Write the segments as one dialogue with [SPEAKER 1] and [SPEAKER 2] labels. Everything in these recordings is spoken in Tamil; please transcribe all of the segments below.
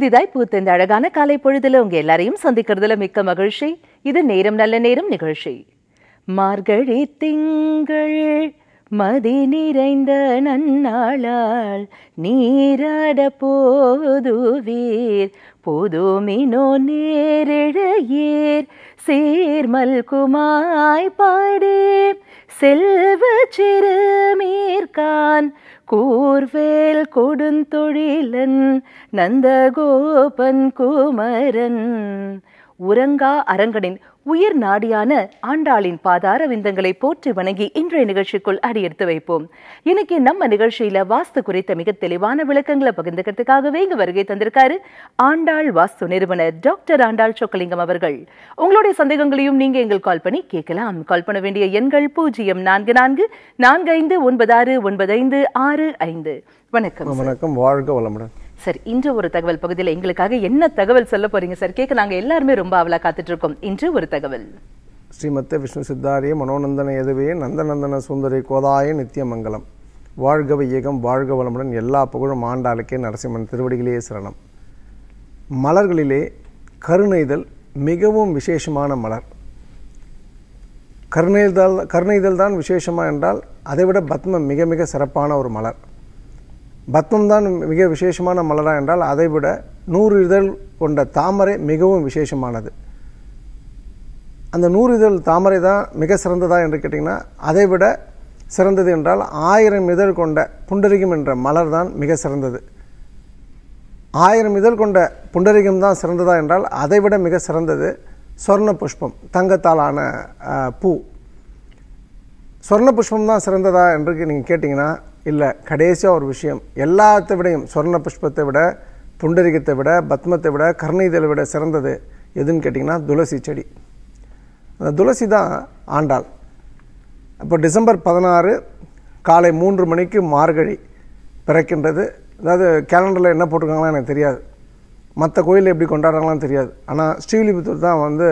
[SPEAKER 1] புதிதாய் பூத்த இந்த அழகான காலை பொழுதுல உங்க எல்லாரையும் சந்திக்கிறதுல மிக்க மகிழ்ச்சி இது நேரம் நல்ல நேரம் நிகழ்ச்சி மார்கழி திங்கள் மதி நிறைந்த நன்னாளால் நீராட போதுவீர் புதுமினோ நேரிழையீர் சீர்மல் குமாய் பாடே செல்வ சிறுமீர்கான் கூர்வேல் கொடுந்தொழிலன் நந்தகோபன் குமரன் உறங்கா அரங்கனின் உயிர் நாடியான ஆண்டாளின் பாதார விந்தங்களை போற்றி வணங்கி இன்றைய நிகழ்ச்சிக்குள் அடியெடுத்து வைப்போம் இன்னைக்கு நம்ம நிகழ்ச்சியில வாஸ்து குறித்த மிக தெளிவான விளக்கங்களை பகிர்ந்துக்கிறதுக்காகவே இங்கு வருகை தந்திருக்காரு ஆண்டாள் வாஸ்து நிறுவனர் டாக்டர் ஆண்டாள் சொக்கலிங்கம் அவர்கள் உங்களுடைய சந்தேகங்களையும் நீங்க எங்கள் கால் பண்ணி கேட்கலாம் கால் பண்ண வேண்டிய எண்கள் பூஜ்ஜியம் நான்கு நான்கு நான்கு ஐந்து ஒன்பது ஆறு ஒன்பது ஐந்து ஆறு ஐந்து வணக்கம்
[SPEAKER 2] வணக்கம் வாழ்க வளமுடன்
[SPEAKER 1] சார் இன்று ஒரு தகவல் பகுதியில் எங்களுக்காக என்ன தகவல் சொல்ல போறீங்க சார் கேட்க நாங்கள் எல்லாருமே ரொம்ப அவளா காத்துட்டு இருக்கோம் இன்று ஒரு தகவல்
[SPEAKER 2] ஸ்ரீமத்த விஷ்ணு சித்தாரிய மனோநந்தன எதுவே நந்தநந்தன சுந்தரி கோதாய நித்தியமங்கலம் வாழ்க வையகம் வாழ்க வளமுடன் எல்லா புகழும் ஆண்டாளுக்கே நரசிம்மன் திருவடிகளே சரணம் மலர்களிலே கருணைதல் மிகவும் விசேஷமான மலர் கருணைதல் கருணைதல் தான் விசேஷமா என்றால் அதைவிட பத்மம் மிக மிக சிறப்பான ஒரு மலர் பத்மம் தான் மிக விசேஷமான மலரா என்றால் அதைவிட நூறு இதழ் கொண்ட தாமரை மிகவும் விசேஷமானது அந்த நூறு இதழ் தாமரை தான் மிக சிறந்ததா என்று கேட்டிங்கன்னா அதைவிட சிறந்தது என்றால் ஆயிரம் இதழ் கொண்ட புண்டரிகம் என்ற மலர் தான் மிக சிறந்தது ஆயிரம் இதழ் கொண்ட புண்டரிகம் தான் சிறந்ததா என்றால் அதைவிட மிக சிறந்தது சொர்ண புஷ்பம் தங்கத்தாலான பூ சொர்ண புஷ்பம் தான் சிறந்ததா என்று நீங்கள் கேட்டிங்கன்னா இல்லை கடைசியாக ஒரு விஷயம் எல்லாத்தை விடையும் சொர்ண புஷ்பத்தை விட புண்டரிகத்தை விட பத்மத்தை விட கர்ணைதலை விட சிறந்தது எதுன்னு கேட்டிங்கன்னா துளசி செடி அந்த துளசி தான் ஆண்டாள் இப்போ டிசம்பர் பதினாறு காலை மூன்று மணிக்கு மார்கழி பிறக்கின்றது அதாவது கேலண்டரில் என்ன போட்டிருக்காங்களா எனக்கு தெரியாது மற்ற கோயில் எப்படி கொண்டாடுறாங்களாம் தெரியாது ஆனால் ஸ்ரீவிலிபுத்தூர் தான் வந்து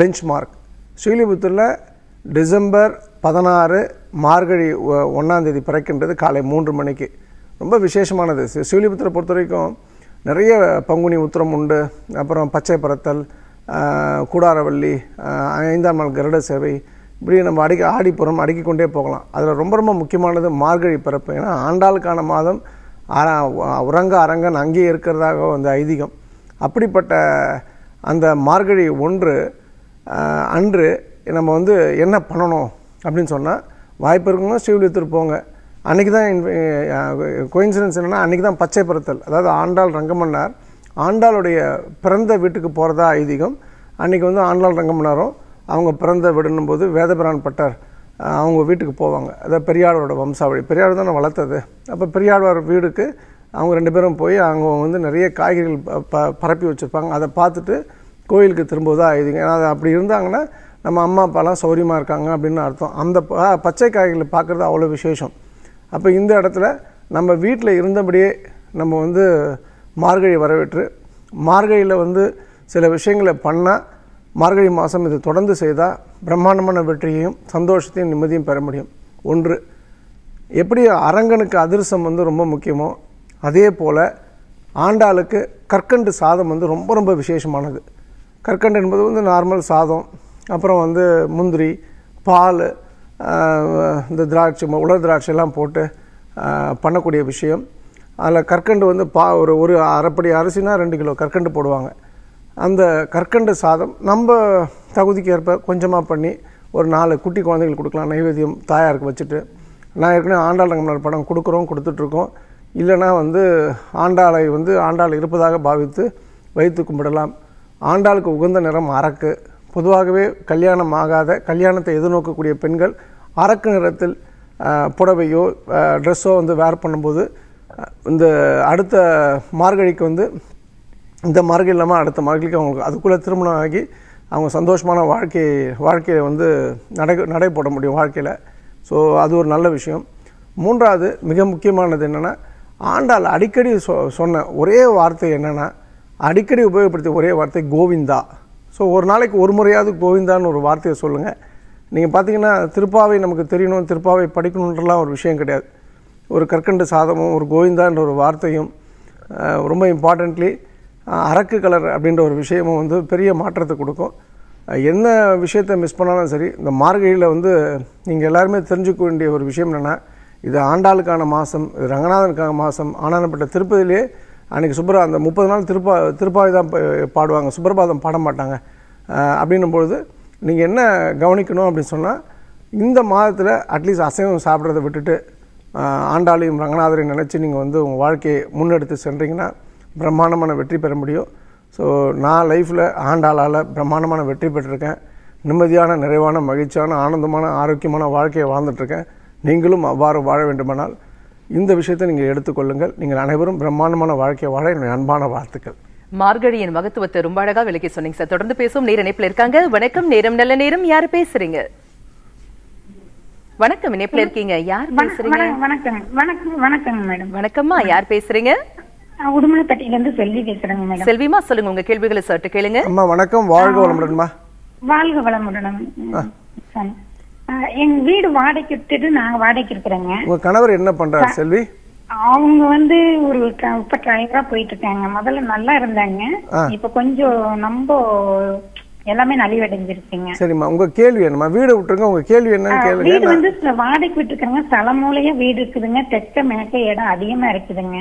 [SPEAKER 2] பெஞ்ச் மார்க் ஸ்ரீவிலிபுத்தூரில் டிசம்பர் பதினாறு மார்கழி ஒன்றாந்தேதி பிறக்கின்றது காலை மூன்று மணிக்கு ரொம்ப விசேஷமானது சூலிபுத்திரை பொறுத்த வரைக்கும் நிறைய பங்குனி உத்திரம் உண்டு அப்புறம் பச்சை பரத்தல் கூடாரவள்ளி ஐந்தாம் நாள் கருட சேவை இப்படி நம்ம அடிக்க ஆடிப்புறம் கொண்டே போகலாம் அதில் ரொம்ப ரொம்ப முக்கியமானது மார்கழி பிறப்பு ஏன்னா ஆண்டாளுக்கான மாதம் உறங்க அரங்கன் அங்கேயே இருக்கிறதாக வந்து ஐதீகம் அப்படிப்பட்ட அந்த மார்கழி ஒன்று அன்று நம்ம வந்து என்ன பண்ணணும் அப்படின்னு சொன்னால் வாய்ப்பு இருக்குங்க ஸ்ரீவில்லித்தூர் போங்க அன்றைக்கி தான் கோயின்சிடன்ஸ் என்னென்னா அன்றைக்கி தான் பச்சை பிறத்தல் அதாவது ஆண்டாள் ரங்கமன்னார் ஆண்டாளுடைய பிறந்த வீட்டுக்கு போகிறதா ஐதீகம் அன்றைக்கி வந்து ஆண்டாள் ரங்கமன்னாரும் அவங்க பிறந்த வீடுன்னும் போது வேதபிரான் பட்டார் அவங்க வீட்டுக்கு போவாங்க அதாவது பெரியாளோட வம்சாவளி பெரியாழ்வார் தான் வளர்த்தது அப்போ பெரியாழ்வார் வீடுக்கு அவங்க ரெண்டு பேரும் போய் அவங்க வந்து நிறைய காய்கறிகள் ப பரப்பி வச்சுருப்பாங்க அதை பார்த்துட்டு கோயிலுக்கு திரும்புவதாக ஐதீகம் ஏன்னா அது அப்படி இருந்தாங்கன்னா நம்ம அம்மா அப்பாலாம் சௌரியமாக இருக்காங்க அப்படின்னு அர்த்தம் அந்த பச்சை காய்களை பார்க்குறது அவ்வளோ விசேஷம் அப்போ இந்த இடத்துல நம்ம வீட்டில் இருந்தபடியே நம்ம வந்து மார்கழி வரவேற்று மார்கழியில் வந்து சில விஷயங்களை பண்ணால் மார்கழி மாதம் இது தொடர்ந்து செய்தால் பிரம்மாண்டமான வெற்றியையும் சந்தோஷத்தையும் நிம்மதியும் பெற முடியும் ஒன்று எப்படி அரங்கனுக்கு அதிர்சம் வந்து ரொம்ப முக்கியமோ அதே போல் ஆண்டாளுக்கு கற்கண்டு சாதம் வந்து ரொம்ப ரொம்ப விசேஷமானது கற்கண்டு என்பது வந்து நார்மல் சாதம் அப்புறம் வந்து முந்திரி பால் இந்த திராட்சை உலர் எல்லாம் போட்டு பண்ணக்கூடிய விஷயம் அதில் கற்கண்டு வந்து பா ஒரு ஒரு அரைப்படி அரிசினா ரெண்டு கிலோ கற்கண்டு போடுவாங்க அந்த கற்கண்டு சாதம் நம்ம தகுதிக்கு ஏற்ப கொஞ்சமாக பண்ணி ஒரு நாலு குட்டி குழந்தைகள் கொடுக்கலாம் நைவேத்தியம் தாயாருக்கு வச்சுட்டு நான் ஏற்கனவே ஆண்டாள் ரங்கம்னார் படம் கொடுக்குறோம் கொடுத்துட்ருக்கோம் இல்லைனா வந்து ஆண்டாளை வந்து ஆண்டாள் இருப்பதாக பாவித்து வைத்து கும்பிடலாம் ஆண்டாளுக்கு உகந்த நிறம் அரக்கு பொதுவாகவே கல்யாணம் ஆகாத கல்யாணத்தை எதிர்நோக்கக்கூடிய பெண்கள் அரக்கு நிறத்தில் புடவையோ ட்ரெஸ்ஸோ வந்து வேர் பண்ணும்போது இந்த அடுத்த மார்கழிக்கு வந்து இந்த மார்கழி இல்லாமல் அடுத்த மார்கழிக்கு அவங்களுக்கு அதுக்குள்ளே திருமணம் ஆகி அவங்க சந்தோஷமான வாழ்க்கை வாழ்க்கையை வந்து நடை நடைபோட முடியும் வாழ்க்கையில் ஸோ அது ஒரு நல்ல விஷயம் மூன்றாவது மிக முக்கியமானது என்னென்னா ஆண்டாள் அடிக்கடி சொ சொன்ன ஒரே வார்த்தை என்னென்னா அடிக்கடி உபயோகப்படுத்திய ஒரே வார்த்தை கோவிந்தா ஸோ ஒரு நாளைக்கு ஒரு முறையாவது கோவிந்தான்னு ஒரு வார்த்தையை சொல்லுங்கள் நீங்கள் பார்த்தீங்கன்னா திருப்பாவை நமக்கு தெரியணும் திருப்பாவை படிக்கணுன்றலாம் ஒரு விஷயம் கிடையாது ஒரு கற்கண்டு சாதமும் ஒரு கோவிந்தான்ற ஒரு வார்த்தையும் ரொம்ப இம்பார்ட்டண்ட்லி அரக்கு கலர் அப்படின்ற ஒரு விஷயமும் வந்து பெரிய மாற்றத்தை கொடுக்கும் என்ன விஷயத்தை மிஸ் பண்ணாலும் சரி இந்த மார்கழியில் வந்து நீங்கள் எல்லாருமே தெரிஞ்சுக்க வேண்டிய ஒரு விஷயம் என்னென்னா இது ஆண்டாளுக்கான மாதம் இது ரங்கநாதனுக்கான மாதம் ஆனானப்பட்ட திருப்பதியிலே அன்றைக்கி சுப்பர அந்த முப்பது நாள் திருப்பா திருப்பாவை தான் பாடுவாங்க சுப்பிரபாதம் பாட மாட்டாங்க பொழுது நீங்கள் என்ன கவனிக்கணும் அப்படின்னு சொன்னால் இந்த மாதத்தில் அட்லீஸ்ட் அசைவம் சாப்பிட்றத விட்டுட்டு ஆண்டாளையும் ரங்கநாதரையும் நினச்சி நீங்கள் வந்து உங்கள் வாழ்க்கையை முன்னெடுத்து சென்றீங்கன்னா பிரம்மாண்டமான வெற்றி பெற முடியும் ஸோ நான் லைஃப்பில் ஆண்டாளால் பிரம்மாண்டமான வெற்றி பெற்றிருக்கேன் நிம்மதியான நிறைவான மகிழ்ச்சியான ஆனந்தமான ஆரோக்கியமான வாழ்க்கையை வாழ்ந்துட்டுருக்கேன் நீங்களும் அவ்வாறு வாழ வேண்டுமானால் இந்த விஷயத்தை நீங்கள் எடுத்துக்கொள்ளுங்கள் நீங்கள் அனைவரும் பிரம்மாண்டமான வாழ்க்கை வாழ என்னுடைய அன்பான வாழ்த்துக்கள்
[SPEAKER 1] மார்கழியின் மகத்துவத்தை ரொம்ப அழகா விளக்கி சொன்னீங்க சார் தொடர்ந்து பேசும் நேர் இணைப்பில் இருக்காங்க வணக்கம் நேரம் நல்ல நேரம் யாரு பேசுறீங்க வணக்கம் இணைப்பில் இருக்கீங்க யார் பேசுறீங்க வணக்கம் வணக்கம் மேடம் வணக்கம்மா யார் பேசுறீங்க உடுமலைப்பட்டியில இருந்து செல்வி பேசுறேன் மேடம் செல்விமா சொல்லுங்க உங்க கேள்விகளை சார்ட்டு கேளுங்க அம்மா
[SPEAKER 2] வணக்கம் வாழ்க வளமுடன்மா
[SPEAKER 1] வாழ்க வளமுடன் எங்க வீடு வாடகைக்கு விட்டுட்டு நாங்க வாடகைக்கு இருக்கிறோங்க
[SPEAKER 2] உங்க கணவர் என்ன பண்றாரு செல்வி
[SPEAKER 3] அவங்க வந்து ஒரு இப்ப டிரைவரா போயிட்டு இருக்காங்க முதல்ல நல்லா இருந்தாங்க இப்ப கொஞ்சம் ரொம்ப எல்லாமே நலிவடைஞ்சிருக்குங்க
[SPEAKER 2] சரிம்மா உங்க கேள்வி என்னமா வீடு விட்டுருங்க உங்க கேள்வி என்னன்னு கேளுங்க வீடு வந்து
[SPEAKER 3] வாடகைக்கு விட்டுருக்காங்க தலைமூலையா வீடு இருக்குதுங்க தெக்க மேக்க இடம் அதிகமா இருக்குதுங்க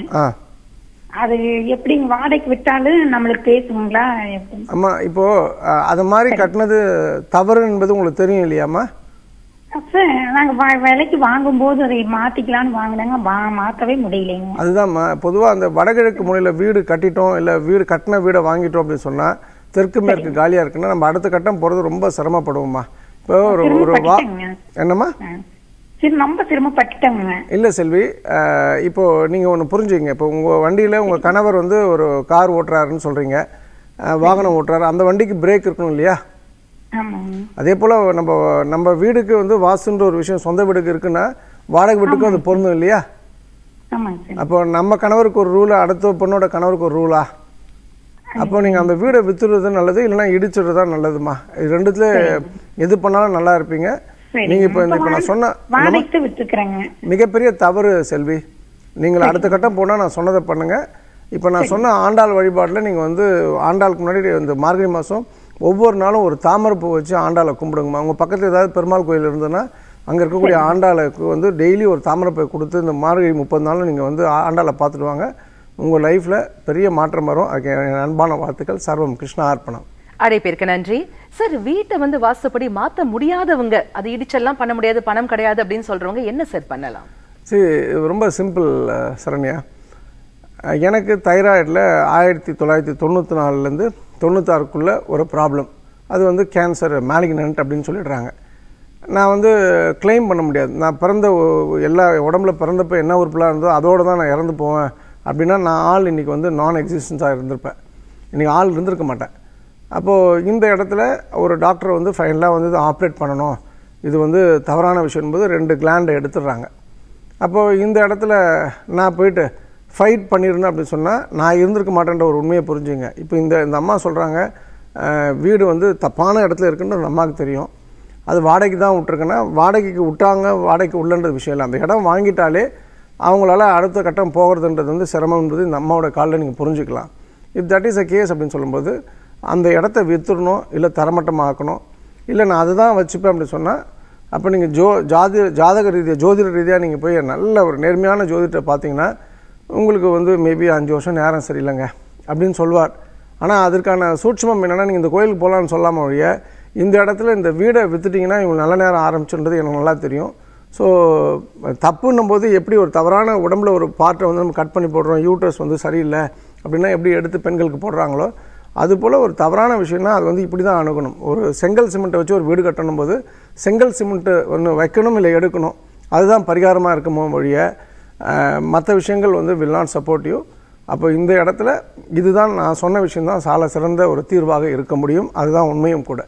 [SPEAKER 3] அது எப்படி வாடகைக்கு விட்டாலும் நம்மளுக்கு பேசுங்களா
[SPEAKER 2] ஆமா இப்போ அது மாதிரி கட்டினது தவறு என்பது உங்களுக்கு தெரியும் இல்லையாம்மா
[SPEAKER 3] நாங்கள் விலைக்கு வாங்கும்போது அதை மாற்றிக்கலான்னு வாங்கினாங்க மாற்றவே முடியலைங்க
[SPEAKER 2] அதுதான்மா பொதுவாக அந்த வடகிழக்கு முறையில் வீடு கட்டிட்டோம் இல்லை வீடு கட்டின வீடை வாங்கிட்டோம் அப்படின்னு சொன்னால் தெற்கு மேற்கு காலியா இருக்குன்னா நம்ம அடுத்த கட்டம் போறது ரொம்ப சிரமப்படுவோம்மா இப்போ ஒரு ஒரு வா என்னம்மா
[SPEAKER 3] சரி ரொம்ப சிரமப்பட்டுட்டோங்க
[SPEAKER 2] இல்லை செல்வி இப்போ நீங்கள் ஒன்று புரிஞ்சுங்க இப்போ உங்கள் வண்டியில் உங்கள் கணவர் வந்து ஒரு கார் ஓட்டுறாருன்னு சொல்கிறீங்க வாகனம் ஓட்டுறாரு அந்த வண்டிக்கு பிரேக் இருக்கணும் இல்லையா அதே போல் நம்ம நம்ம வீடுக்கு வந்து வாசுன்ற ஒரு விஷயம் சொந்த வீடுக்கு இருக்குன்னா வாடகை வீட்டுக்கும் அது பொருந்தும் இல்லையா அப்போ நம்ம கணவருக்கு ஒரு ரூலா அடுத்த பொண்ணோட கணவருக்கு ஒரு ரூலா அப்போ நீங்கள் அந்த வீடை வித்துடுறது நல்லது இல்லைன்னா இடிச்சுடுறது நல்லதுமா இது ரெண்டுத்துல எது பண்ணாலும் நல்லா இருப்பீங்க நீங்க இப்போ இந்த நான் சொன்ன மிகப்பெரிய தவறு செல்வி நீங்கள் அடுத்த கட்டம் போனால் நான் சொன்னதை பண்ணுங்க இப்போ நான் சொன்ன ஆண்டாள் வழிபாட்டில் நீங்கள் வந்து ஆண்டாளுக்கு முன்னாடி இந்த மார்கழி மாதம் ஒவ்வொரு நாளும் ஒரு தாமரை பூ வச்சு ஆண்டாளை கும்பிடுங்கம்மா உங்கள் பக்கத்தில் ஏதாவது பெருமாள் கோயில் இருந்ததுன்னா அங்கே இருக்கக்கூடிய ஆண்டாளுக்கு வந்து டெய்லி ஒரு பூ கொடுத்து இந்த மார்கழி முப்பது நாளும் நீங்கள் வந்து ஆண்டாளை பார்த்துடுவாங்க உங்கள் லைஃப்பில் பெரிய மாற்றம் வரும் அதுக்கு அன்பான வாழ்த்துக்கள் சர்வம் கிருஷ்ணா அர்ப்பணம்
[SPEAKER 1] அடைப்பேருக்கு நன்றி சார் வீட்டை வந்து வாசப்படி மாற்ற முடியாதவங்க அது இடிச்செல்லாம் பண்ண முடியாது பணம் கிடையாது அப்படின்னு சொல்கிறவங்க என்ன சார் பண்ணலாம்
[SPEAKER 2] சரி ரொம்ப சிம்பிள் சரண்யா எனக்கு தைராய்டில் ஆயிரத்தி தொள்ளாயிரத்தி தொண்ணூற்றி நாலுலேருந்து தொண்ணூத்தாறுக்குள்ளே ஒரு ப்ராப்ளம் அது வந்து கேன்சர் மேலிக்னன்ட் அப்படின்னு சொல்லிடுறாங்க நான் வந்து கிளைம் பண்ண முடியாது நான் பிறந்த எல்லா உடம்புல பிறந்தப்போ என்ன உறுப்புலாம் இருந்தோ அதோடு தான் நான் இறந்து போவேன் அப்படின்னா நான் ஆள் இன்றைக்கி வந்து நான் எக்ஸிஸ்டன்ஸாக இருந்திருப்பேன் இன்றைக்கி ஆள் இருந்திருக்க மாட்டேன் அப்போது இந்த இடத்துல ஒரு டாக்டர் வந்து ஃபைனலாக வந்து ஆப்ரேட் பண்ணணும் இது வந்து தவறான விஷயம் ரெண்டு கிளாண்டை எடுத்துடுறாங்க அப்போது இந்த இடத்துல நான் போயிட்டு ஃபைட் பண்ணியிருந்தேன் அப்படின்னு சொன்னால் நான் இருந்திருக்க மாட்டேன்ற ஒரு உண்மையை புரிஞ்சுங்க இப்போ இந்த இந்த அம்மா சொல்கிறாங்க வீடு வந்து தப்பான இடத்துல இருக்குன்னு அந்த அம்மாவுக்கு தெரியும் அது வாடகைக்கு தான் விட்டுருக்குன்னா வாடகைக்கு விட்டாங்க வாடகைக்கு உள்ளன்றது விஷயம் இல்லை அந்த இடம் வாங்கிட்டாலே அவங்களால அடுத்த கட்டம் போகிறதுன்றது வந்து சிரமம்ன்றது இந்த அம்மாவோட காலில் நீங்கள் புரிஞ்சுக்கலாம் இப் தட் இஸ் அ கேஸ் அப்படின்னு சொல்லும்போது அந்த இடத்த வித்துடணும் இல்லை தரமட்டமாக்கணும் இல்லை நான் தான் வச்சுப்பேன் அப்படின்னு சொன்னால் அப்போ நீங்கள் ஜோ ஜாதி ஜாதக ரீதியாக ஜோதிட ரீதியாக நீங்கள் போய் நல்ல ஒரு நேர்மையான ஜோதிடத்தை பார்த்தீங்கன்னா உங்களுக்கு வந்து மேபி அஞ்சு வருஷம் நேரம் சரியில்லைங்க அப்படின்னு சொல்லுவார் ஆனால் அதற்கான சூட்சமம் என்னென்னா நீங்கள் இந்த கோயிலுக்கு போகலான்னு சொல்லாமல் ஒழிய இந்த இடத்துல இந்த வீடை விற்றுட்டிங்கன்னா இவங்க நல்ல நேரம் ஆரம்பிச்சுன்றது எனக்கு நல்லா தெரியும் ஸோ தப்புன்னும் போது எப்படி ஒரு தவறான உடம்புல ஒரு பார்ட்டை வந்து நம்ம கட் பண்ணி போடுறோம் யூட்ரஸ் வந்து சரியில்லை அப்படின்னா எப்படி எடுத்து பெண்களுக்கு போடுறாங்களோ அதுபோல் ஒரு தவறான விஷயம்னா அது வந்து இப்படி தான் அணுகணும் ஒரு செங்கல் சிமெண்ட்டை வச்சு ஒரு வீடு கட்டணும் போது செங்கல் சிமெண்ட்டு ஒன்று வைக்கணும் இல்லை எடுக்கணும் அதுதான் பரிகாரமாக இருக்குமோ வழியை மற்ற விஷயங்கள் வந்து வில் நாட் சப்போர்ட் யூ அப்போ இந்த இடத்துல இதுதான் நான் சொன்ன விஷயம்தான் சால சிறந்த ஒரு தீர்வாக இருக்க முடியும் அதுதான் உண்மையும் கூட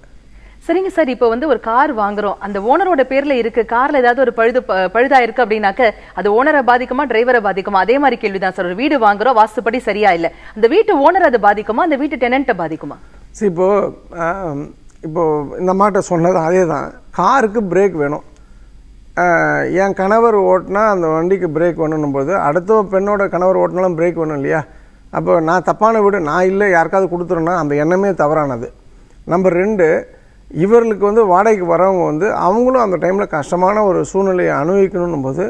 [SPEAKER 1] சரிங்க சார் இப்போ வந்து ஒரு கார் வாங்குறோம் அந்த ஓனரோட பேர்ல இருக்கு கார்ல ஏதாவது ஒரு பழுது பழுதா இருக்கு அப்படின்னாக்க அது ஓனரை பாதிக்குமா டிரைவரை பாதிக்குமா அதே மாதிரி கேள்விதான் சார் ஒரு வீடு வாங்குறோம் வாஸ்துப்படி சரியா இல்லை அந்த வீட்டு ஓனர் அதை பாதிக்குமா அந்த வீட்டு டெனண்ட்டை பாதிக்குமா
[SPEAKER 2] சரி இப்போ இப்போ இந்த மாட்ட சொன்னது அதே தான் காருக்கு பிரேக் வேணும் என் கணவர் ஓட்டினா அந்த வண்டிக்கு பிரேக் ஒன்றும் போது அடுத்த பெண்ணோட கணவர் ஓட்டினாலும் பிரேக் ஒன்றும் இல்லையா அப்போ நான் தப்பான வீடு நான் இல்லை யாருக்காவது கொடுத்துருன்னா அந்த எண்ணமே தவறானது நம்பர் ரெண்டு இவர்களுக்கு வந்து வாடகைக்கு வரவங்க வந்து அவங்களும் அந்த டைமில் கஷ்டமான ஒரு சூழ்நிலையை அனுபவிக்கணும் போது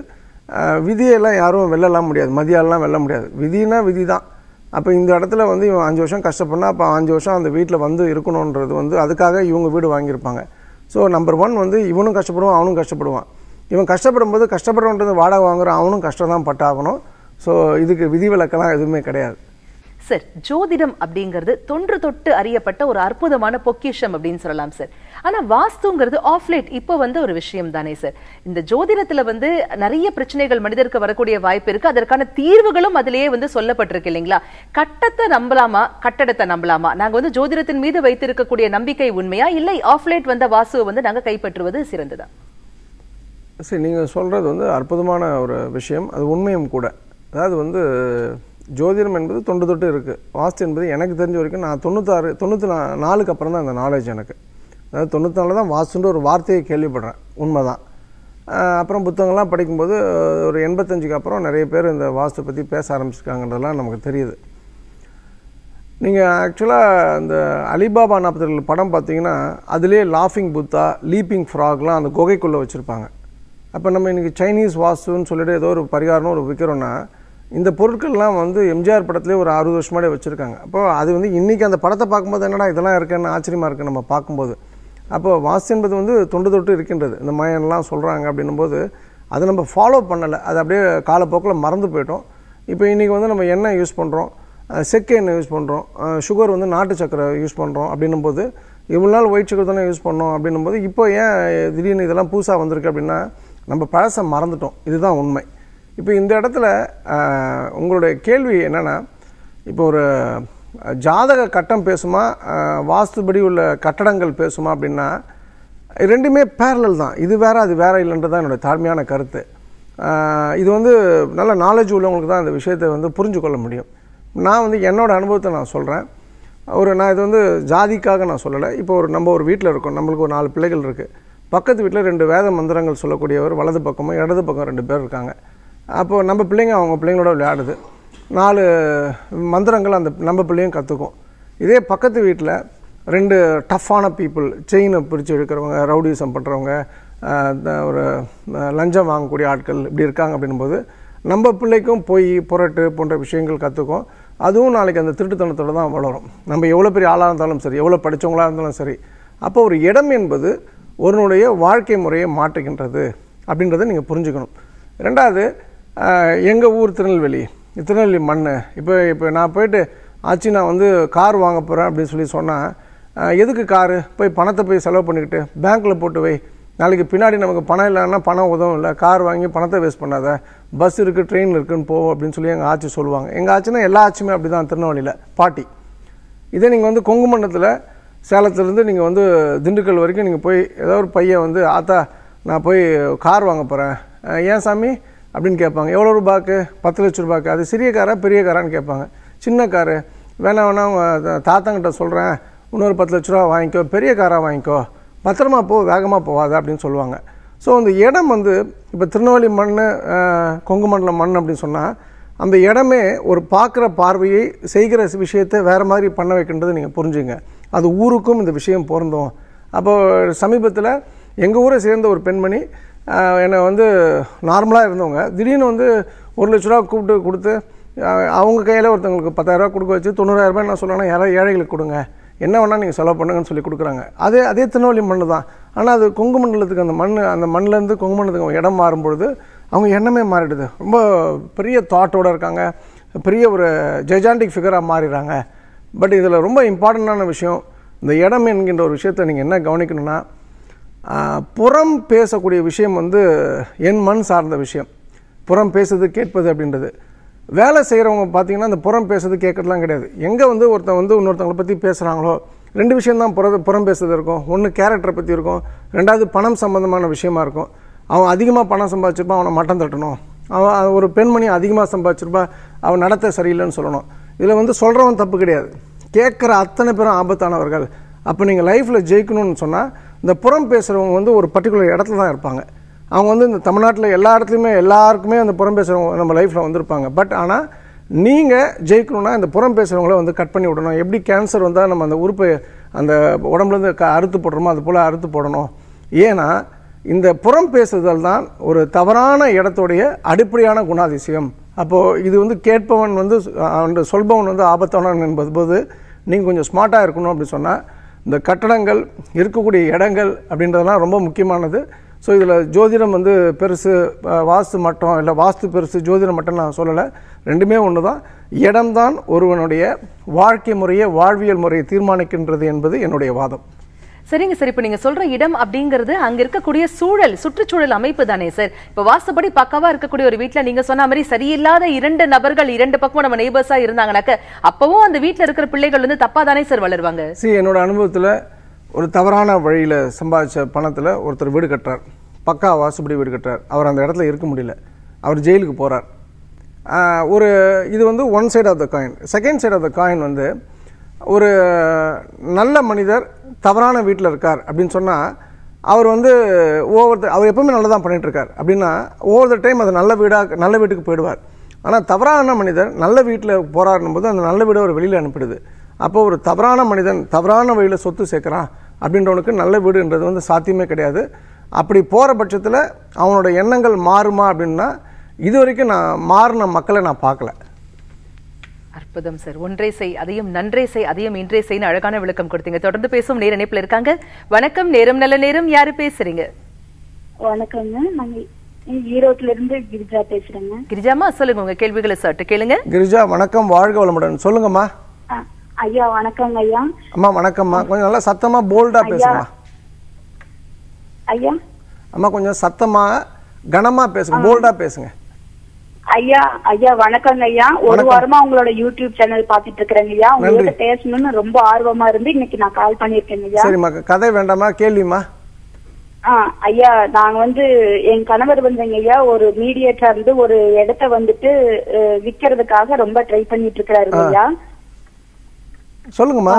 [SPEAKER 2] விதியெல்லாம் யாரும் வெல்லலாம் முடியாது மதியாலெலாம் வெல்ல முடியாது விதினா விதி தான் அப்போ இந்த இடத்துல வந்து இவன் அஞ்சு வருஷம் கஷ்டப்படனா அப்போ அஞ்சு வருஷம் அந்த வீட்டில் வந்து இருக்கணுன்றது வந்து அதுக்காக இவங்க வீடு வாங்கியிருப்பாங்க ஸோ நம்பர் ஒன் வந்து இவனும் கஷ்டப்படுவான் அவனும் கஷ்டப்படுவான் இவன் கஷ்டப்படும் போது கஷ்டப்படுறவன்றது வாடகை வாங்குறான் அவனும் கஷ்டம் தான் பட்டாகணும் ஸோ இதுக்கு விதிவிலக்கெல்லாம் எதுவுமே கிடையாது
[SPEAKER 1] சார் ஜோதிடம் அப்படிங்கிறது தொன்று தொட்டு அறியப்பட்ட ஒரு அற்புதமான பொக்கிஷம் அப்படின்னு சொல்லலாம் சார் ஆனால் வாஸ்துங்கிறது ஆஃப்லேட் இப்போ வந்து ஒரு விஷயம் தானே சார் இந்த ஜோதிடத்தில் வந்து நிறைய பிரச்சனைகள் மனிதருக்கு வரக்கூடிய வாய்ப்பு இருக்குது அதற்கான தீர்வுகளும் அதிலேயே வந்து சொல்லப்பட்டிருக்கு இல்லைங்களா கட்டத்தை நம்பலாமா கட்டடத்தை நம்பலாமா நாங்கள் வந்து ஜோதிடத்தின் மீது வைத்திருக்கக்கூடிய நம்பிக்கை உண்மையா இல்லை ஆஃப்லேட் வந்த வாசுவை வந்து நாங்கள் கைப்பற்றுவது சிறந்ததா
[SPEAKER 2] சரி நீங்கள் சொல்கிறது வந்து அற்புதமான ஒரு விஷயம் அது உண்மையும் கூட அதாவது வந்து ஜோதிடம் என்பது தொண்டு தொட்டு இருக்குது வாஸ்து என்பது எனக்கு தெரிஞ்ச வரைக்கும் நான் தொண்ணூத்தாறு தொண்ணூற்றி நா நாலுக்கு அப்புறம் தான் அந்த நாலேஜ் எனக்கு அதாவது தொண்ணூற்றி நாலு தான் வாஸ்துன்ற ஒரு வார்த்தையை கேள்விப்படுறேன் உண்மை தான் அப்புறம் புத்தகங்கள்லாம் படிக்கும்போது ஒரு எண்பத்தஞ்சுக்கு அப்புறம் நிறைய பேர் இந்த வாஸ்து பற்றி பேச ஆரம்பிச்சிருக்காங்கன்றதெல்லாம் நமக்கு தெரியுது நீங்கள் ஆக்சுவலாக இந்த அலிபாபா நாற்பத்தி படம் பார்த்தீங்கன்னா அதிலே லாஃபிங் புத்தா லீப்பிங் ஃப்ராக்லாம் அந்த குகைக்குள்ளே வச்சுருப்பாங்க அப்போ நம்ம இன்றைக்கி சைனீஸ் வாஸ்துன்னு சொல்லிட்டு ஏதோ ஒரு பரிகாரம் ஒரு விற்கிறோன்னா இந்த பொருட்கள்லாம் வந்து எம்ஜிஆர் படத்துலேயே ஒரு அறுபது வருஷமாடே வச்சுருக்காங்க அப்போ அது வந்து இன்றைக்கி அந்த படத்தை பார்க்கும்போது என்னடா இதெல்லாம் இருக்குன்னு ஆச்சரியமாக இருக்குது நம்ம பார்க்கும்போது அப்போ வாஸ்து என்பது வந்து தொண்டு தொட்டு இருக்கின்றது இந்த மயன்லாம் சொல்கிறாங்க அப்படின்னும் போது அதை நம்ம ஃபாலோ பண்ணலை அது அப்படியே காலப்போக்கில் மறந்து போயிட்டோம் இப்போ இன்றைக்கி வந்து நம்ம எண்ணெய் யூஸ் பண்ணுறோம் செக்கு எண்ணெய் யூஸ் பண்ணுறோம் சுகர் வந்து நாட்டு சக்கரை யூஸ் பண்ணுறோம் அப்படின்னும் போது இவ்வளோ நாள் ஒயிட் சுகர் தானே யூஸ் பண்ணோம் அப்படின்னும் போது இப்போ ஏன் திடீர்னு இதெல்லாம் புதுசாக வந்திருக்கு அப்படின்னா நம்ம பழசை மறந்துட்டோம் இதுதான் உண்மை இப்போ இந்த இடத்துல உங்களுடைய கேள்வி என்னென்னா இப்போ ஒரு ஜாதக கட்டம் பேசுமா வாஸ்துபடி உள்ள கட்டடங்கள் பேசுமா அப்படின்னா ரெண்டுமே பேரலல் தான் இது வேறு அது வேறு இல்லைன்றது தான் என்னுடைய தாழ்மையான கருத்து இது வந்து நல்ல நாலேஜ் உள்ளவங்களுக்கு தான் இந்த விஷயத்தை வந்து புரிஞ்சு கொள்ள முடியும் நான் வந்து என்னோடய அனுபவத்தை நான் சொல்கிறேன் ஒரு நான் இது வந்து ஜாதிக்காக நான் சொல்லலை இப்போ ஒரு நம்ம ஒரு வீட்டில் இருக்கோம் நம்மளுக்கு ஒரு நாலு பிள்ளைகள் இருக்குது பக்கத்து வீட்டில் ரெண்டு வேத மந்திரங்கள் சொல்லக்கூடியவர் வலது பக்கமும் இடது பக்கம் ரெண்டு பேர் இருக்காங்க அப்போது நம்ம பிள்ளைங்க அவங்க பிள்ளைங்களோட விளையாடுது நாலு மந்திரங்கள் அந்த நம்ம பிள்ளையும் கற்றுக்கும் இதே பக்கத்து வீட்டில் ரெண்டு டஃப்பான பீப்புள் செயினை பிரித்து எடுக்கிறவங்க ரவுடிசம் பண்ணுறவங்க ஒரு லஞ்சம் வாங்கக்கூடிய ஆட்கள் இப்படி இருக்காங்க அப்படின்போது நம்ம பிள்ளைக்கும் போய் புரட்டு போன்ற விஷயங்கள் கற்றுக்கும் அதுவும் நாளைக்கு அந்த திருட்டுத்தனத்தோடு தான் வளரும் நம்ம எவ்வளோ பெரிய ஆளாக இருந்தாலும் சரி எவ்வளோ படித்தவங்களாக இருந்தாலும் சரி அப்போ ஒரு இடம் என்பது ஒருவனுடைய வாழ்க்கை முறையை மாற்றுகின்றது அப்படின்றத நீங்கள் புரிஞ்சுக்கணும் ரெண்டாவது எங்கள் ஊர் திருநெல்வேலி திருநெல்வேலி மண் இப்போ இப்போ நான் போயிட்டு ஆச்சு நான் வந்து கார் வாங்க போகிறேன் அப்படின்னு சொல்லி சொன்னால் எதுக்கு காரு போய் பணத்தை போய் செலவு பண்ணிக்கிட்டு பேங்க்கில் போட்டு வை நாளைக்கு பின்னாடி நமக்கு பணம் இல்லைன்னா பணம் உதவும் இல்லை கார் வாங்கி பணத்தை வேஸ்ட் பண்ணாத பஸ் இருக்குது ட்ரெயின் இருக்குதுன்னு போ அப்படின்னு சொல்லி எங்கள் ஆட்சி சொல்லுவாங்க எங்கள் ஆச்சுன்னா எல்லா ஆட்சியுமே அப்படி தான் திருநெல்வேலியில் பாட்டி இதே நீங்கள் வந்து கொங்கு மண்டலத்தில் சேலத்துலேருந்து நீங்கள் வந்து திண்டுக்கல் வரைக்கும் நீங்கள் போய் ஏதோ ஒரு பையன் வந்து ஆத்தா நான் போய் கார் வாங்க போகிறேன் ஏன் சாமி அப்படின்னு கேட்பாங்க எவ்வளோ ரூபாய்க்கு பத்து லட்ச ரூபாய்க்கு அது சிறிய காரா பெரிய காரான்னு கேட்பாங்க சின்ன காரு வேணா வேணா அவங்க தாத்தாங்கிட்ட சொல்கிறேன் இன்னொரு பத்து லட்ச ரூபா வாங்கிக்கோ பெரிய காராக வாங்கிக்கோ பத்திரமா போ வேகமாக போகாத அப்படின்னு சொல்லுவாங்க ஸோ அந்த இடம் வந்து இப்போ திருநெல்வேலி மண் கொங்கு மண்டலம் மண் அப்படின்னு சொன்னால் அந்த இடமே ஒரு பார்க்குற பார்வையை செய்கிற விஷயத்தை வேறு மாதிரி பண்ண வைக்கின்றது நீங்கள் புரிஞ்சுங்க அது ஊருக்கும் இந்த விஷயம் பொருந்தும் அப்போது சமீபத்தில் எங்கள் ஊரை சேர்ந்த ஒரு பெண்மணி என்னை வந்து நார்மலாக இருந்தவங்க திடீர்னு வந்து ஒரு லட்ச ரூபா கூப்பிட்டு கொடுத்து அவங்க கையில் ஒருத்தவங்களுக்கு பத்தாயிரரூபா கொடுக்க வச்சு தொண்ணூறாயிரரூபா என்ன சொல்லணும் யாராவது ஏழைகளுக்கு கொடுங்க என்ன வேணால் நீங்கள் செலவு பண்ணுங்கன்னு சொல்லி கொடுக்குறாங்க அதே அதே திருநெல்வேலி மண் தான் ஆனால் அது கொங்கு மண்டலத்துக்கு அந்த மண் அந்த மண்ணிலேருந்து கொங்கு மண்டலத்துக்கு இடம் மாறும்பொழுது அவங்க எண்ணமே மாறிடுது ரொம்ப பெரிய தாட்டோடு இருக்காங்க பெரிய ஒரு ஜெஜாண்டிக் ஃபிகராக மாறிடுறாங்க பட் இதில் ரொம்ப இம்பார்ட்டண்ட்டான விஷயம் இந்த இடம் என்கின்ற ஒரு விஷயத்தை நீங்கள் என்ன கவனிக்கணும்னா புறம் பேசக்கூடிய விஷயம் வந்து என் மண் சார்ந்த விஷயம் புறம் பேசுது கேட்பது அப்படின்றது வேலை செய்கிறவங்க பார்த்தீங்கன்னா அந்த புறம் பேசுறது கேட்கறதுலாம் கிடையாது எங்கே வந்து ஒருத்தன் வந்து இன்னொருத்தவங்களை பற்றி பேசுகிறாங்களோ ரெண்டு விஷயந்தான் புற புறம் பேசுறது இருக்கும் ஒன்று கேரக்டரை பற்றி இருக்கும் ரெண்டாவது பணம் சம்மந்தமான விஷயமா இருக்கும் அவன் அதிகமாக பணம் சம்பாதிச்சிருப்பான் அவனை மட்டம் தட்டணும் அவன் ஒரு பெண்மணி அதிகமாக சம்பாதிச்சிருப்பா அவன் நடத்த சரியில்லைன்னு சொல்லணும் இதில் வந்து சொல்கிறவன் தப்பு கிடையாது கேட்குற அத்தனை பேரும் ஆபத்தானவர்கள் அப்போ நீங்கள் லைஃப்பில் ஜெயிக்கணும்னு சொன்னால் இந்த புறம் பேசுகிறவங்க வந்து ஒரு பர்டிகுலர் இடத்துல தான் இருப்பாங்க அவங்க வந்து இந்த தமிழ்நாட்டில் எல்லா இடத்துலையுமே எல்லாருக்குமே அந்த புறம் பேசுகிறவங்க நம்ம லைஃப்பில் வந்திருப்பாங்க பட் ஆனால் நீங்கள் ஜெயிக்கணும்னா இந்த புறம் பேசுகிறவங்கள வந்து கட் பண்ணி விடணும் எப்படி கேன்சர் வந்தால் நம்ம அந்த உறுப்பை அந்த உடம்புலேருந்து க அறுத்து போடுறோமோ அது போல் அறுத்து போடணும் ஏன்னா இந்த புறம் பேசுதல் தான் ஒரு தவறான இடத்துடைய அடிப்படையான குணாதிசயம் அப்போது இது வந்து கேட்பவன் வந்து சொல்பவன் வந்து ஆபத்தான என்பது போது நீங்கள் கொஞ்சம் ஸ்மார்ட்டாக இருக்கணும் அப்படின்னு சொன்னால் இந்த கட்டடங்கள் இருக்கக்கூடிய இடங்கள் அப்படின்றதெல்லாம் ரொம்ப முக்கியமானது ஸோ இதில் ஜோதிடம் வந்து பெருசு வாஸ்து மட்டம் இல்லை வாஸ்து பெருசு ஜோதிடம் மட்டும் நான் சொல்லலை ரெண்டுமே ஒன்று தான் இடம்தான் ஒருவனுடைய வாழ்க்கை முறையை வாழ்வியல் முறையை தீர்மானிக்கின்றது என்பது என்னுடைய வாதம்
[SPEAKER 1] சரிங்க சார் இப்போ நீங்க சொல்ற இடம் அப்படிங்கிறது அங்க இருக்கக்கூடிய சூழல் சுற்றுச்சூழல் அமைப்பு தானே சார் இப்போ வாசப்படி பக்கவா இருக்கக்கூடிய ஒரு வீட்டில் நீங்க சொன்ன மாதிரி சரியில்லாத இரண்டு நபர்கள் இரண்டு பக்கமும் நம்ம நெய்பர்ஸா இருந்தாங்கனாக்க அப்பவும் அந்த வீட்டில் இருக்கிற பிள்ளைகள் வந்து தப்பா தானே சார் வளருவாங்க
[SPEAKER 2] சரி என்னோட அனுபவத்தில் ஒரு தவறான வழியில் சம்பாதிச்ச பணத்தில் ஒருத்தர் வீடு கட்டுறார் பக்கா வாசுபடி வீடு கட்டுறார் அவர் அந்த இடத்துல இருக்க முடியல அவர் ஜெயிலுக்கு போகிறார் ஒரு இது வந்து one side of the coin second side of the coin வந்து ஒரு நல்ல மனிதர் தவறான வீட்டில் இருக்கார் அப்படின்னு சொன்னால் அவர் வந்து ஓவர் த அவர் எப்பவுமே நல்லா தான் பண்ணிகிட்ருக்கார் அப்படின்னா ஓவர் த டைம் அது நல்ல வீடாக நல்ல வீட்டுக்கு போயிடுவார் ஆனால் தவறான மனிதர் நல்ல வீட்டில் போராடும் போது அந்த நல்ல வீடை அவர் வெளியில் அனுப்பிடுது அப்போ ஒரு தவறான மனிதன் தவறான வழியில் சொத்து சேர்க்குறான் அப்படின்றவனுக்கு நல்ல வீடுன்றது வந்து சாத்தியமே கிடையாது அப்படி போகிற பட்சத்தில் அவனோட எண்ணங்கள் மாறுமா அப்படின்னா இது வரைக்கும் நான் மாறின மக்களை நான் பார்க்கல
[SPEAKER 1] அற்புதம் சார் ஒன்றே செய் அதையும் நன்றே செய் அதையும் இன்றே செய்னு அழகான விளக்கம் கொடுத்தீங்க தொடர்ந்து பேசும் நேர இணைப்புல இருக்காங்க வணக்கம் நேரம் நல்ல நேரம் யாரு பேசுறீங்க
[SPEAKER 3] வணக்கங்க நாங்க ஈரோட்ல இருந்து கிரிஜா பேசுறேங்க
[SPEAKER 1] கிரிஜாமா சொல்லுங்க உங்க கேள்விகளை சட்டு கேளுங்க
[SPEAKER 2] கிரிஜா வணக்கம் வாழ்க வளமுடன் சொல்லுங்கம்மா
[SPEAKER 1] ஐயா வணக்கங்க ஐயா
[SPEAKER 2] அம்மா வணக்கம்மா கொஞ்சம் நல்லா சத்தமா போல்டா பேசுங்க ஐயா அம்மா கொஞ்சம் சத்தமா கனமா பேசுங்க போல்டா பேசுங்க
[SPEAKER 3] ஐயா ஐயா வணக்கங்க ஐயா ஒரு வாரமா உங்களோட யூடியூப் சேனல் பாத்துட்டு இருக்கிறேங்க ஐயா உங்ககிட்ட பேசணும்னு ரொம்ப ஆர்வமா இருந்து இன்னைக்கு நான் கால் பண்ணிருக்கேங்க ஐயா சரிம்மா
[SPEAKER 2] கதை வேண்டாமா கேள்விமா
[SPEAKER 3] ஐயா நாங்க வந்து என் கணவர் வந்துங்க ஐயா ஒரு மீடியேட்டா இருந்து ஒரு இடத்த வந்துட்டு விக்கிறதுக்காக ரொம்ப ட்ரை பண்ணிட்டு இருக்கிறாரு ஐயா சொல்லுங்கம்மா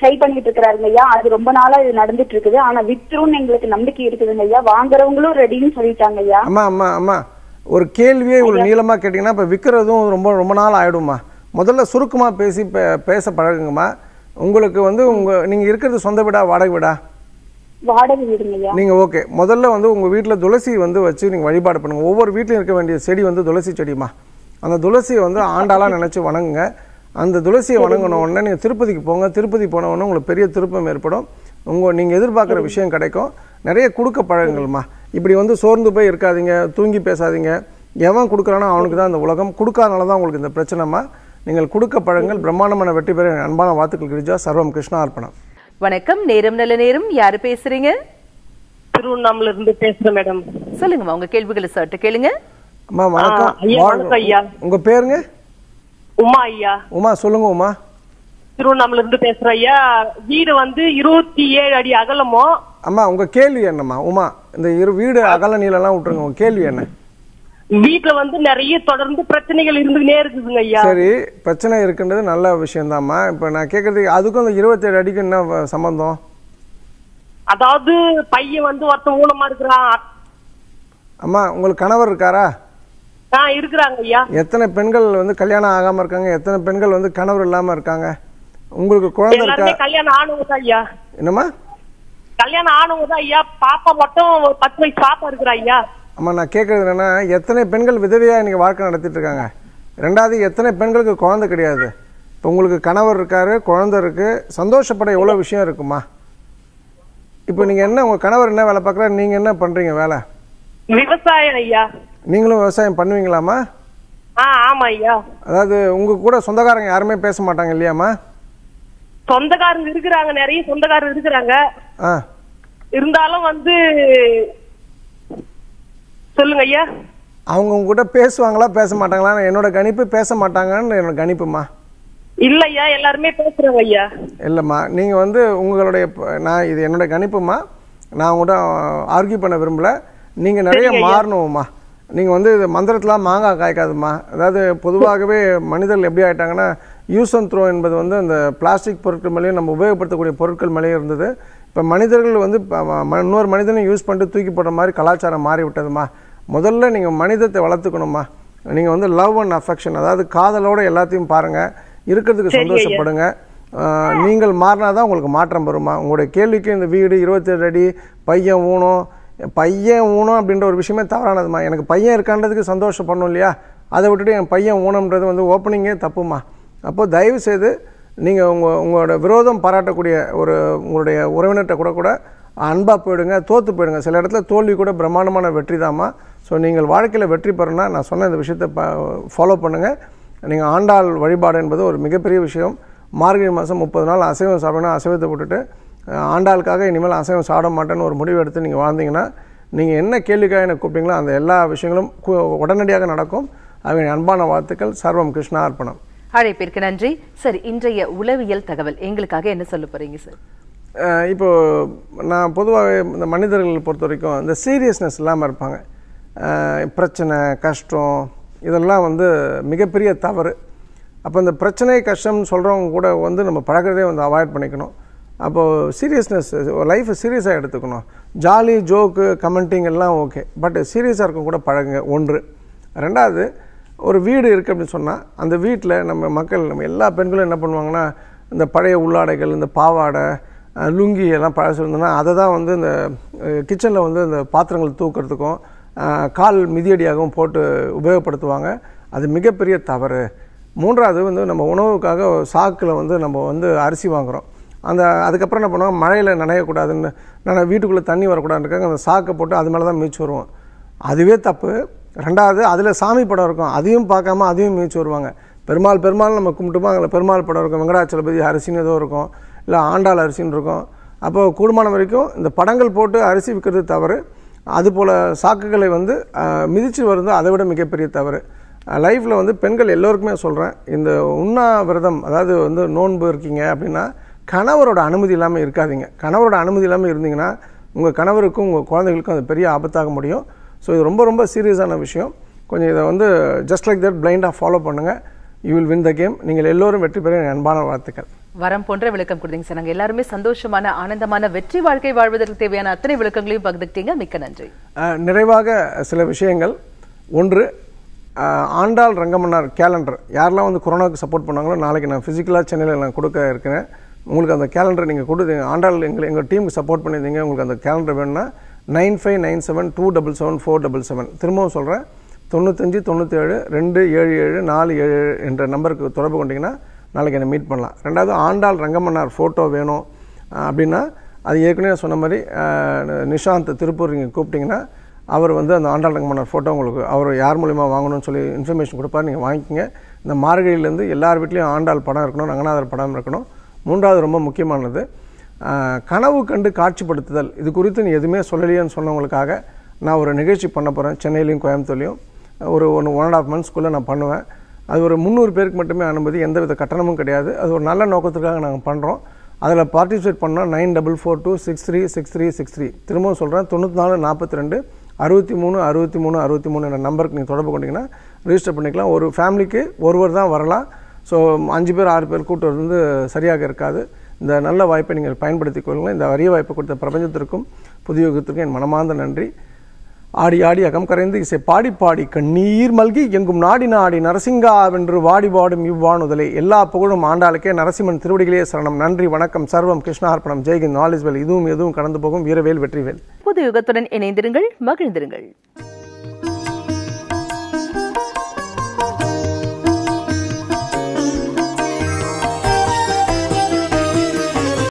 [SPEAKER 3] ட்ரை பண்ணிட்டு இருக்கிறாருங்க ஐயா அது ரொம்ப நாளா இது நடந்துட்டு இருக்குது ஆனா வித்துரும் எங்களுக்கு நம்பிக்கை இருக்குதுங்க ஐயா வாங்குறவங்களும் ரெடின்னு சொல்லிட்டாங்க ஐயா ஆமா
[SPEAKER 2] ஆமா ஆமா ஒரு கேள்வியே இவ்வளவு நீளமா கேட்டிங்கன்னா இப்போ விற்கிறதும் ரொம்ப ரொம்ப நாள் ஆயிடுமா முதல்ல சுருக்கமா பேசி பே பேச பழகுங்கம்மா உங்களுக்கு வந்து உங்கள் நீங்கள் இருக்கிறது சொந்த வீடா வாடகை வீடா வாடகை ஓகே முதல்ல வந்து உங்க வீட்டில் துளசி வந்து வச்சு நீங்கள் வழிபாடு பண்ணுங்க ஒவ்வொரு வீட்லையும் இருக்க வேண்டிய செடி வந்து துளசி செடிமா அந்த துளசியை வந்து ஆண்டாளாக நினைச்சு வணங்குங்க அந்த துளசியை வணங்கின உடனே நீங்க திருப்பதிக்கு போங்க திருப்பதி போன உடனே உங்களுக்கு பெரிய திருப்பம் ஏற்படும் உங்கள் நீங்க எதிர்பார்க்குற விஷயம் கிடைக்கும் நிறைய கொடுக்க பழகுங்கள்மா இப்படி வந்து சோர்ந்து போய் இருக்காதீங்க தூங்கி பேசாதீங்க எவன் கொடுக்குறானோ அவனுக்கு தான் இந்த உலகம் கொடுக்காதனால தான் உங்களுக்கு இந்த பிரச்சனைமா நீங்கள் கொடுக்க பழங்கள் பிரம்மாண்டமான வெற்றி பெற அன்பான வாத்துக்கள் கிரிஜா சர்வம் கிருஷ்ணா அர்ப்பணம்
[SPEAKER 1] வணக்கம் நேரம் நல்ல நேரம் யாரு பேசுறீங்க திருவண்ணாமல இருந்து பேசுறேன் மேடம் சொல்லுங்கம்மா உங்க கேள்விகளை சர்ட்டு கேளுங்க
[SPEAKER 2] அம்மா வணக்கம் உங்க பேருங்க உமா ஐயா உமா சொல்லுங்க உமா
[SPEAKER 3] திருவண்ணாமல இருந்து பேசுறேன் ஐயா வீடு வந்து இருபத்தி ஏழு அடி அகலமோ
[SPEAKER 2] அம்மா உங்க கேள்வி என்னம்மா உமா இந்த இரு வீடு அகல நீளம்லாம் விட்டுருங்க உங்க கேள்வி என்ன
[SPEAKER 3] வீட்டுல வந்து நிறைய தொடர்ந்து பிரச்சனைகள் இருந்துகிட்டே இருக்குதுங்க ஐயா சரி
[SPEAKER 2] பிரச்சனை இருக்குன்றது நல்ல விஷயம்தாம்மா இப்ப நான் கேக்குறதுக்கு அதுக்கும் அந்த இருபத்தேழு அடிக்கும் என்ன சம்பந்தம்
[SPEAKER 3] அதாவது பையன் வந்து ஒருத்தன் ஊனமா இருக்கிறான்
[SPEAKER 2] அம்மா உங்களுக்கு கணவர் இருக்காரா
[SPEAKER 3] இருக்கிறாங்க ஐயா எத்தனை
[SPEAKER 2] பெண்கள் வந்து கல்யாணம் ஆகாம இருக்காங்க எத்தனை பெண்கள் வந்து கணவர் இல்லாம இருக்காங்க உங்களுக்கு குழந்தை இருக்கா
[SPEAKER 3] கல்யாணம் ஆணுங்க ஐயா என்னம்மா கல்யாணம் ஆணுங்க ஐயா பாப்பா மட்டும் ஒரு பத்து வயசு பாப்பா இருக்கிறா ஐயா
[SPEAKER 2] ஆமா நான் கேட்கறது என்னன்னா எத்தனை பெண்கள் விதவையா இன்னைக்கு வாழ்க்கை நடத்திட்டு இருக்காங்க ரெண்டாவது எத்தனை பெண்களுக்கு குழந்தை கிடையாது இப்போ உங்களுக்கு கணவர் இருக்காரு குழந்தை இருக்கு சந்தோஷப்பட எவ்வளோ விஷயம் இருக்குமா இப்போ நீங்க என்ன உங்க கணவர் என்ன வேலை பார்க்குற நீங்க என்ன பண்றீங்க வேலை
[SPEAKER 3] விவசாயம் ஐயா
[SPEAKER 2] நீங்களும் விவசாயம் பண்ணுவீங்களாமா
[SPEAKER 3] ஆ ஆமாம் ஐயா
[SPEAKER 2] அதாவது உங்க கூட சொந்தக்காரங்க யாருமே பேச மாட்டாங்க இல்லையாமா
[SPEAKER 3] சொந்தக்காரங்க இருக்கிறாங்க நிறைய சொந்தக்காரங்க இருக்கிறாங்க இருந்தாலும் வந்து சொல்லுங்க ஐயா
[SPEAKER 2] அவங்க கூட பேசுவாங்களா பேச மாட்டாங்களா என்னோட கணிப்பு பேச மாட்டாங்கன்னு என்னோட கணிப்புமா இல்லையா எல்லாருமே பேசுறாங்க ஐயா இல்லைம்மா நீங்க வந்து உங்களுடைய நான் இது என்னோட கணிப்புமா நான் உங்கள்கிட்ட ஆர்கியூ பண்ண விரும்பல நீங்க நிறைய மாறணும்மா நீங்கள் வந்து இது மந்திரத்தெலாம் மாங்காய் காய்க்காதுமா அதாவது பொதுவாகவே மனிதர்கள் எப்படி ஆகிட்டாங்கன்னா யூஸ் அண்ட் த்ரோ என்பது வந்து அந்த பிளாஸ்டிக் பொருட்கள் மேலேயும் நம்ம உபயோகப்படுத்தக்கூடிய பொருட்கள் மேலேயும் இருந்தது இப்போ மனிதர்கள் வந்து இன்னொரு மனிதனை யூஸ் பண்ணிட்டு தூக்கி போடுற மாதிரி கலாச்சாரம் மாறிவிட்டதுமா முதல்ல நீங்கள் மனிதத்தை வளர்த்துக்கணுமா நீங்கள் வந்து லவ் அண்ட் அஃபெக்ஷன் அதாவது காதலோடு எல்லாத்தையும் பாருங்கள் இருக்கிறதுக்கு சந்தோஷப்படுங்க நீங்கள் மாறினா தான் உங்களுக்கு மாற்றம் வருமா உங்களுடைய கேள்விக்கு இந்த வீடு இருபத்தேழு அடி பையன் ஊனம் பையன் ஊனம் அப்படின்ற ஒரு விஷயமே தவறானதுமா எனக்கு பையன் இருக்கான்றதுக்கு சந்தோஷப்படணும் இல்லையா அதை விட்டுட்டு என் பையன் ஊனம்ன்றது வந்து ஓப்பனிங்கே தப்புமா அப்போது தயவுசெய்து நீங்கள் உங்கள் உங்களோட விரோதம் பாராட்டக்கூடிய ஒரு உங்களுடைய உறவினர்கிட்ட கூட கூட அன்பாக போயிடுங்க தோற்று போயிடுங்க சில இடத்துல தோல்வி கூட பிரம்மாண்டமான வெற்றி தாம்மா ஸோ நீங்கள் வாழ்க்கையில் வெற்றி பெறணும்னா நான் சொன்ன இந்த விஷயத்தை ப ஃபாலோ பண்ணுங்கள் நீங்கள் ஆண்டாள் வழிபாடு என்பது ஒரு மிகப்பெரிய விஷயம் மார்கழி மாதம் முப்பது நாள் அசைவம் சாப்பிடணும் அசைவத்தை போட்டுட்டு ஆண்டாளுக்காக இனிமேல் அசைவம் சாப்பிட மாட்டேன்னு ஒரு முடிவு எடுத்து நீங்கள் வாழ்ந்தீங்கன்னா நீங்கள் என்ன கேள்விக்காக எனக்கு கூப்பிட்டீங்களோ அந்த எல்லா விஷயங்களும் உடனடியாக நடக்கும் அவங்க அன்பான வாழ்த்துக்கள் சர்வம் கிருஷ்ணா அர்ப்பணம்
[SPEAKER 1] அழைப்பிற்கு நன்றி சார் இன்றைய உளவியல் தகவல் எங்களுக்காக என்ன சொல்ல போகிறீங்க சார்
[SPEAKER 2] இப்போது நான் பொதுவாக இந்த மனிதர்கள் பொறுத்த வரைக்கும் இந்த சீரியஸ்னஸ் இல்லாமல் இருப்பாங்க பிரச்சனை கஷ்டம் இதெல்லாம் வந்து மிகப்பெரிய தவறு அப்போ இந்த பிரச்சனை கஷ்டம்னு சொல்கிறவங்க கூட வந்து நம்ம பழகிறதே வந்து அவாய்ட் பண்ணிக்கணும் அப்போது சீரியஸ்னஸ் லைஃப்பை சீரியஸாக எடுத்துக்கணும் ஜாலி ஜோக்கு கமெண்டிங் எல்லாம் ஓகே பட் சீரியஸாக இருக்க கூட பழகுங்க ஒன்று ரெண்டாவது ஒரு வீடு இருக்குது அப்படின்னு சொன்னால் அந்த வீட்டில் நம்ம மக்கள் நம்ம எல்லா பெண்களும் என்ன பண்ணுவாங்கன்னா இந்த பழைய உள்ளாடைகள் இந்த பாவாடை லுங்கி எல்லாம் பழசு இருந்ததுன்னா அதை தான் வந்து இந்த கிச்சனில் வந்து இந்த பாத்திரங்கள் தூக்கிறதுக்கும் கால் மிதியடியாகவும் போட்டு உபயோகப்படுத்துவாங்க அது மிகப்பெரிய தவறு மூன்றாவது வந்து நம்ம உணவுக்காக சாக்கில் வந்து நம்ம வந்து அரிசி வாங்குகிறோம் அந்த அதுக்கப்புறம் என்ன பண்ணுவோம் மழையில் நனையக்கூடாதுன்னு நான் வீட்டுக்குள்ளே தண்ணி வரக்கூடாதுன்னு இருக்காங்க அந்த சாக்கை போட்டு அது மேலே தான் மீச்சு வருவோம் அதுவே தப்பு ரெண்டாவது அதில் சாமி படம் இருக்கும் அதையும் பார்க்காம அதையும் மீச்சு வருவாங்க பெருமாள் பெருமாள் நம்ம கும்பிட்டுமா அதில் பெருமாள் படம் இருக்கும் வெங்கடாச்சலபதி அரிசின்னு ஏதோ இருக்கும் இல்லை ஆண்டாள் அரிசின்னு இருக்கும் அப்போ கூடுமான வரைக்கும் இந்த படங்கள் போட்டு அரிசி விற்கிறது தவறு அது போல் சாக்குகளை வந்து மிதித்து வருது அதை விட மிகப்பெரிய தவறு லைஃப்பில் வந்து பெண்கள் எல்லோருக்குமே சொல்கிறேன் இந்த உண்ணா விரதம் அதாவது வந்து நோன்பு இருக்கீங்க அப்படின்னா கணவரோட அனுமதி இல்லாமல் இருக்காதிங்க கணவரோட அனுமதி இல்லாமல் இருந்தீங்கன்னா உங்கள் கணவருக்கும் உங்கள் குழந்தைகளுக்கும் அது பெரிய ஆபத்தாக முடியும் ஸோ இது ரொம்ப ரொம்ப சீரியஸான விஷயம் கொஞ்சம் இதை வந்து ஜஸ்ட் லைக் தட் பிளைண்டாக ஃபாலோ பண்ணுங்கள் you will win the game நீங்கள் எல்லோரும் வெற்றி பெற அன்பான வாழ்த்துக்கள்
[SPEAKER 1] வரம் போன்ற விளக்கம் கொடுத்தீங்க சார் நாங்கள் எல்லாருமே சந்தோஷமான ஆனந்தமான வெற்றி வாழ்க்கை வாழ்வதற்கு தேவையான அத்தனை விளக்கங்களையும் பகிர்ந்துக்கிட்டீங்க மிக்க நன்றி
[SPEAKER 2] நிறைவாக சில விஷயங்கள் ஒன்று ஆண்டாள் ரங்கமன்னார் கேலண்டர் யாரெல்லாம் வந்து கொரோனாவுக்கு சப்போர்ட் பண்ணாங்களோ நாளைக்கு நான் ஃபிசிக்கலாக சென்னையில் நான் கொடுக்க இருக்கிறேன் உங்களுக்கு அந்த கேலண்டர் நீங்கள் கொடுத்து ஆண்டாள் எங்கள் எங்கள் டீமுக்கு சப்போர்ட் பண்ணியிருந்தீங்க உங்களுக்கு அந்த கேலண்டர் வேணும்னா nine five nine seven two double seven four double seven திரும்பவும் சொல்கிறேன் தொண்ணூத்தஞ்சு தொண்ணூற்றேழு ரெண்டு ஏழு ஏழு நாலு ஏழு ஏழு என்ற நம்பருக்கு தொடர்பு கொண்டிங்கன்னா நாளைக்கு என்னை மீட் பண்ணலாம் ரெண்டாவது ஆண்டாள் ரங்கமன்னார் ஃபோட்டோ வேணும் அப்படின்னா அது ஏற்கனவே சொன்ன மாதிரி நிஷாந்த் திருப்பூர் நீங்கள் கூப்பிட்டிங்கன்னா அவர் வந்து அந்த ஆண்டாள் ரங்கமன்னார் ஃபோட்டோ உங்களுக்கு அவர் யார் மூலிமா வாங்கணும்னு சொல்லி இன்ஃபர்மேஷன் கொடுப்பார் நீங்கள் வாங்கிக்கோங்க இந்த மார்கழியிலேருந்து எல்லார் வீட்லேயும் ஆண்டாள் படம் இருக்கணும் ரங்கநாதர் படம் இருக்கணும் மூன்றாவது ரொம்ப முக்கியமானது கனவு கண்டு காட்சிப்படுத்துதல் இது குறித்து நீ எதுவுமே சொல்லலையேன்னு சொன்னவங்களுக்காக நான் ஒரு நிகழ்ச்சி பண்ண போகிறேன் சென்னையிலையும் கோயம்புத்தூர்லையும் ஒரு ஒன்று ஒன் அண்ட் ஆஃப் மந்த்ஸ்க்குள்ளே நான் பண்ணுவேன் அது ஒரு முந்நூறு பேருக்கு மட்டுமே அனுமதி எந்தவித கட்டணமும் கிடையாது அது ஒரு நல்ல நோக்கத்துக்காக நாங்கள் பண்ணுறோம் அதில் பார்ட்டிசிபேட் பண்ணால் nine double four two six three six three six three திரும்பவும் சொல்கிறேன் தொண்ணூற்றி நாலு நாற்பத்தி ரெண்டு அறுபத்தி மூணு அறுபத்தி மூணு அறுபத்தி மூணு என்ற நம்பருக்கு நீங்கள் தொடர்பு கொண்டிங்கன்னா ரிஜிஸ்டர் பண்ணிக்கலாம் ஒரு ஃபேமிலிக்கு ஒருவர் தான் வரலாம் ஸோ அஞ்சு பேர் ஆறு பேர் கூட்டம் வந்து சரியாக இருக்காது இந்த நல்ல வாய்ப்பை நீங்கள் பயன்படுத்திக் கொள்ளுங்கள் இந்த அரிய வாய்ப்பு கொடுத்த பிரபஞ்சத்திற்கும் புதியோகத்திற்கும் என் மனமார்ந்த நன்றி ஆடி ஆடி அகம் கரைந்து இசை பாடி பாடி கண்ணீர் மல்கி எங்கும் நாடி நாடி நரசிங்கா வென்று வாடி பாடும் இவ்வானுதலை எல்லா புகழும் ஆண்டாளுக்கே நரசிம்மன் திருவடிகளே சரணம் நன்றி வணக்கம் சர்வம் கிருஷ்ணார்ப்பணம் ஜெய்கின் நாலேஜ் வெல் இதுவும் எதுவும் கடந்து போகும் வீரவேல் வெற்றிவேல்
[SPEAKER 1] புது இணைந்திருங்கள் மகிழ்ந்திருங்கள்